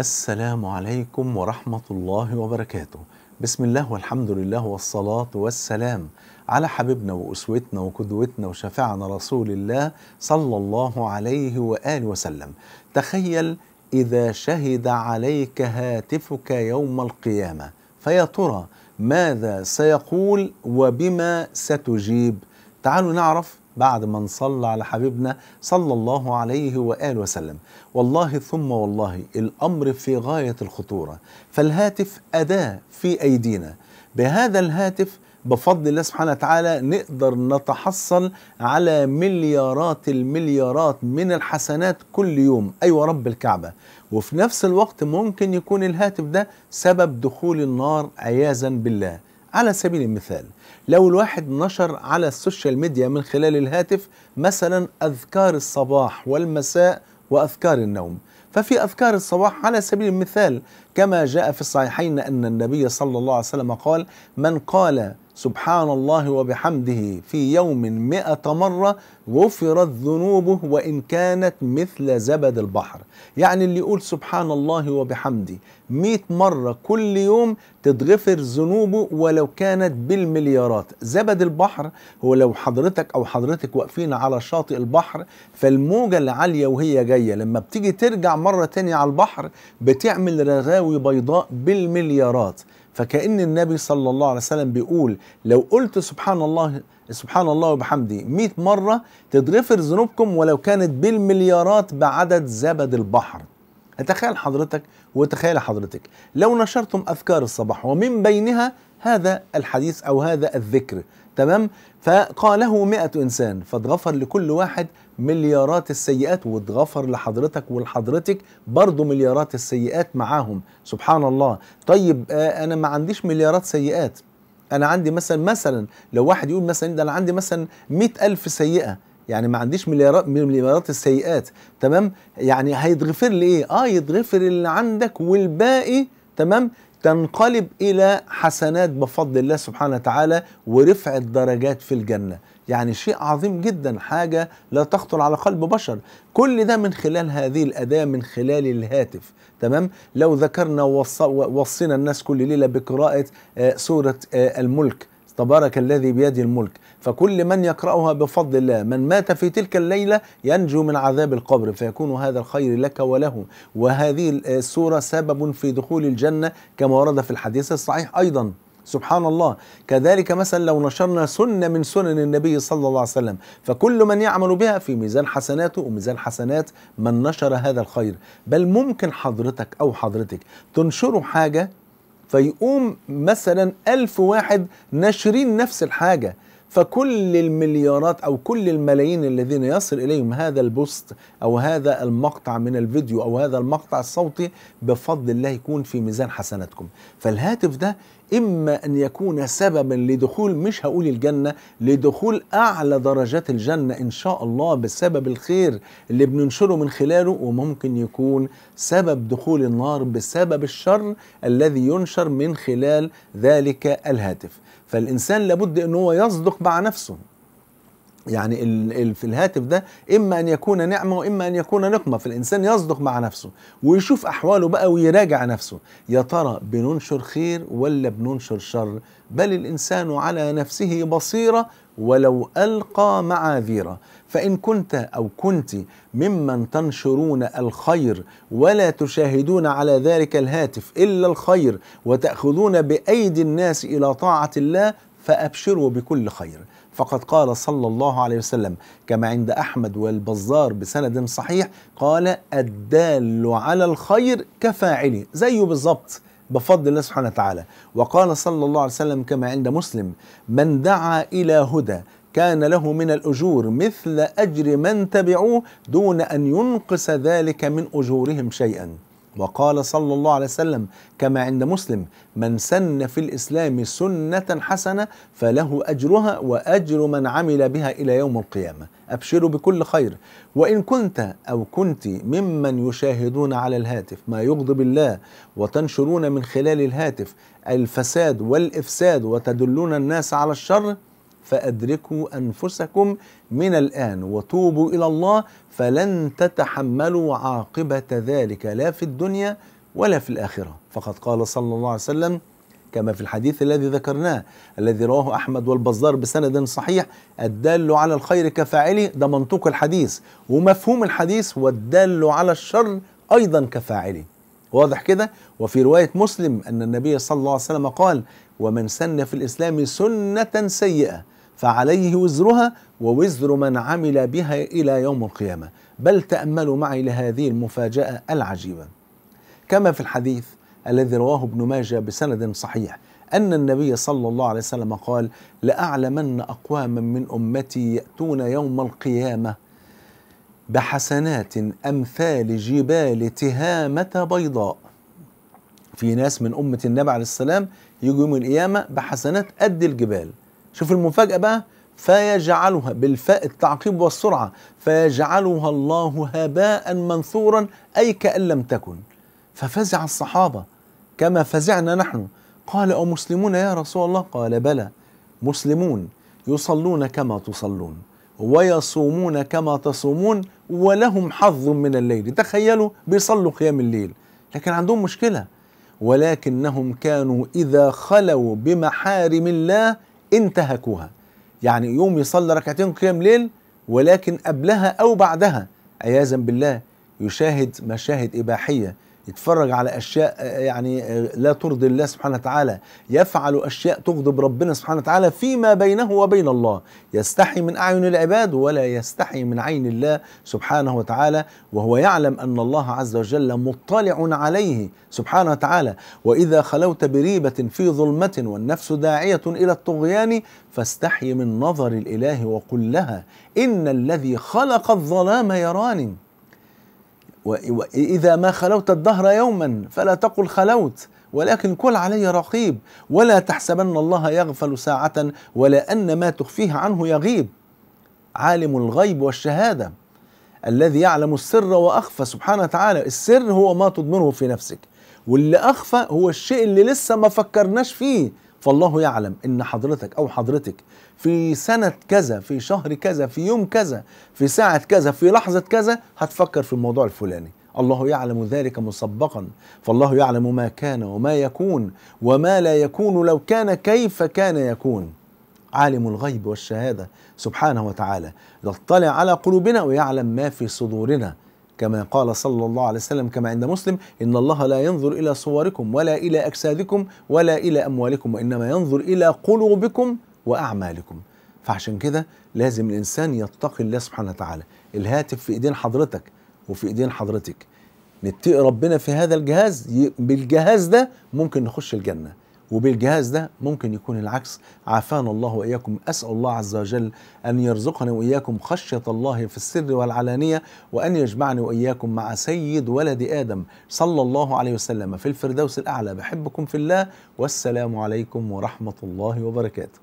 السلام عليكم ورحمة الله وبركاته بسم الله والحمد لله والصلاة والسلام على حبيبنا وأسوتنا وقدوتنا وشفعنا رسول الله صلى الله عليه وآله وسلم تخيل إذا شهد عليك هاتفك يوم القيامة فيا ترى ماذا سيقول وبما ستجيب تعالوا نعرف بعد ما نصلى على حبيبنا صلى الله عليه وآله وسلم والله ثم والله الأمر في غاية الخطورة فالهاتف أداة في أيدينا بهذا الهاتف بفضل الله سبحانه وتعالى نقدر نتحصل على مليارات المليارات من الحسنات كل يوم أيوة رب الكعبة وفي نفس الوقت ممكن يكون الهاتف ده سبب دخول النار عياذا بالله على سبيل المثال لو الواحد نشر على السوشيال ميديا من خلال الهاتف مثلا أذكار الصباح والمساء وأذكار النوم ففي أذكار الصباح على سبيل المثال كما جاء في الصحيحين أن النبي صلى الله عليه وسلم قال من قال سبحان الله وبحمده في يوم مئة مرة غفرت ذنوبه وإن كانت مثل زبد البحر يعني اللي يقول سبحان الله وبحمده مئة مرة كل يوم تتغفر ذنوبه ولو كانت بالمليارات زبد البحر هو لو حضرتك أو حضرتك واقفين على شاطئ البحر فالموجة العالية وهي جاية لما بتيجي ترجع مرة تانية على البحر بتعمل رغاوة تساوي بيضاء بالمليارات فكأن النبي صلى الله عليه وسلم بيقول لو قلت سبحان الله سبحان الله وبحمده 100 مرة تتغفر ذنوبكم ولو كانت بالمليارات بعدد زبد البحر اتخيل حضرتك وتخيل حضرتك لو نشرتم أذكار الصباح ومن بينها هذا الحديث أو هذا الذكر تمام فقاله مئة إنسان فاتغفر لكل واحد مليارات السيئات واتغفر لحضرتك ولحضرتك برضه مليارات السيئات معاهم سبحان الله طيب آه، أنا ما عنديش مليارات سيئات أنا عندي مثلا مثلا لو واحد يقول مثلا ده أنا عندي مثلا مئة ألف سيئة يعني ما عنديش مليارات مليارات السيئات تمام يعني هيتغفر لي ايه اه يتغفر اللي عندك والباقي تمام تنقلب إلى حسنات بفضل الله سبحانه وتعالى ورفع الدرجات في الجنة يعني شيء عظيم جدا حاجة لا تخطر على قلب بشر كل ده من خلال هذه الأداة من خلال الهاتف تمام لو ذكرنا ووصينا الناس كل ليلة بقراءة آه، سورة آه، الملك تبارك الذي بيده الملك فكل من يقرأها بفضل الله من مات في تلك الليلة ينجو من عذاب القبر فيكون هذا الخير لك وله وهذه السورة سبب في دخول الجنة كما ورد في الحديث الصحيح أيضا سبحان الله كذلك مثلا لو نشرنا سنة من سنن النبي صلى الله عليه وسلم فكل من يعمل بها في ميزان حسناته وميزان حسنات من نشر هذا الخير بل ممكن حضرتك أو حضرتك تنشروا حاجة فيقوم مثلا ألف واحد ناشرين نفس الحاجة فكل المليارات او كل الملايين الذين يصل اليهم هذا البوست او هذا المقطع من الفيديو او هذا المقطع الصوتي بفضل الله يكون في ميزان حسناتكم فالهاتف ده إما أن يكون سببا لدخول مش هقول الجنة لدخول أعلى درجات الجنة إن شاء الله بسبب الخير اللي بننشره من خلاله وممكن يكون سبب دخول النار بسبب الشر الذي ينشر من خلال ذلك الهاتف فالإنسان لابد أنه يصدق مع نفسه يعني في الهاتف ده اما ان يكون نعمه واما ان يكون نقمه فالانسان يصدق مع نفسه ويشوف احواله بقى ويراجع نفسه يا ترى بننشر خير ولا بننشر شر بل الانسان على نفسه بصيره ولو القى معاذيره فان كنت او كنت ممن تنشرون الخير ولا تشاهدون على ذلك الهاتف الا الخير وتاخذون بايدي الناس الى طاعه الله فابشروا بكل خير فقد قال صلى الله عليه وسلم كما عند أحمد والبزار بسند صحيح قال الدال على الخير كفاعله زيه بالظبط بفضل الله سبحانه وتعالى وقال صلى الله عليه وسلم كما عند مسلم من دعا إلى هدى كان له من الأجور مثل أجر من تبعوه دون أن ينقص ذلك من أجورهم شيئا وقال صلى الله عليه وسلم كما عند مسلم من سن في الاسلام سنه حسنه فله اجرها واجر من عمل بها الى يوم القيامه ابشروا بكل خير وان كنت او كنت ممن يشاهدون على الهاتف ما يغضب الله وتنشرون من خلال الهاتف الفساد والافساد وتدلون الناس على الشر فأدركوا أنفسكم من الآن وتوبوا إلى الله فلن تتحملوا عاقبة ذلك لا في الدنيا ولا في الآخرة فقد قال صلى الله عليه وسلم كما في الحديث الذي ذكرناه الذي رواه أحمد والبزار بسند صحيح الدال على الخير كفاعله ده منطوق الحديث ومفهوم الحديث والدال على الشر أيضا كفاعله واضح كده وفي رواية مسلم أن النبي صلى الله عليه وسلم قال ومن سن في الإسلام سنة سيئة فعليه وزرها ووزر من عمل بها إلى يوم القيامة بل تأملوا معي لهذه المفاجأة العجيبة كما في الحديث الذي رواه ابن ماجه بسند صحيح أن النبي صلى الله عليه وسلم قال لأعلمن أقواما من أمتي يأتون يوم القيامة بحسنات أمثال جبال تهامة بيضاء في ناس من أمة النبي عليه السلام يجوا يوم القيامة بحسنات قد الجبال شوف المفاجأة بقى فيجعلها بالفاء التعقيب والسرعة فيجعلها الله هباء منثورا أي كأن لم تكن ففزع الصحابة كما فزعنا نحن قال أو مسلمون يا رسول الله قال بلى مسلمون يصلون كما تصلون ويصومون كما تصومون ولهم حظ من الليل تخيلوا بيصلوا قيام الليل لكن عندهم مشكلة ولكنهم كانوا إذا خلوا بمحارم الله انتهكوها يعني يوم يصلي ركعتين قيام ليل ولكن قبلها أو بعدها عياذا بالله يشاهد مشاهد إباحية يتفرج على اشياء يعني لا ترضي الله سبحانه وتعالى يفعل اشياء تغضب ربنا سبحانه وتعالى فيما بينه وبين الله يستحي من اعين العباد ولا يستحي من عين الله سبحانه وتعالى وهو يعلم ان الله عز وجل مطلع عليه سبحانه وتعالى واذا خلوت بريبه في ظلمه والنفس داعيه الى الطغيان فاستحي من نظر الاله وقل لها ان الذي خلق الظلام يراني وإذا ما خلوت الدهر يوما فلا تقل خلوت ولكن كل علي رقيب ولا تحسبن الله يغفل ساعة ولا أن ما تخفيه عنه يغيب عالم الغيب والشهادة الذي يعلم السر وأخفى سبحانه وتعالى السر هو ما تضمره في نفسك واللي أخفى هو الشيء اللي لسه ما فكرناش فيه فالله يعلم ان حضرتك او حضرتك في سنه كذا في شهر كذا في يوم كذا في ساعه كذا في لحظه كذا هتفكر في الموضوع الفلاني الله يعلم ذلك مسبقا فالله يعلم ما كان وما يكون وما لا يكون لو كان كيف كان يكون عالم الغيب والشهاده سبحانه وتعالى يطلع على قلوبنا ويعلم ما في صدورنا كما قال صلى الله عليه وسلم كما عند مسلم إن الله لا ينظر إلى صوركم ولا إلى أجسادكم ولا إلى أموالكم وإنما ينظر إلى قلوبكم وأعمالكم فعشان كده لازم الإنسان يتقي الله سبحانه وتعالى الهاتف في إيدين حضرتك وفي إيدين حضرتك نتقي ربنا في هذا الجهاز بالجهاز ده ممكن نخش الجنة وبالجهاز ده ممكن يكون العكس عافانا الله واياكم اسال الله عز وجل ان يرزقنا واياكم خشيه الله في السر والعلانيه وان يجمعني واياكم مع سيد ولد ادم صلى الله عليه وسلم في الفردوس الاعلى بحبكم في الله والسلام عليكم ورحمه الله وبركاته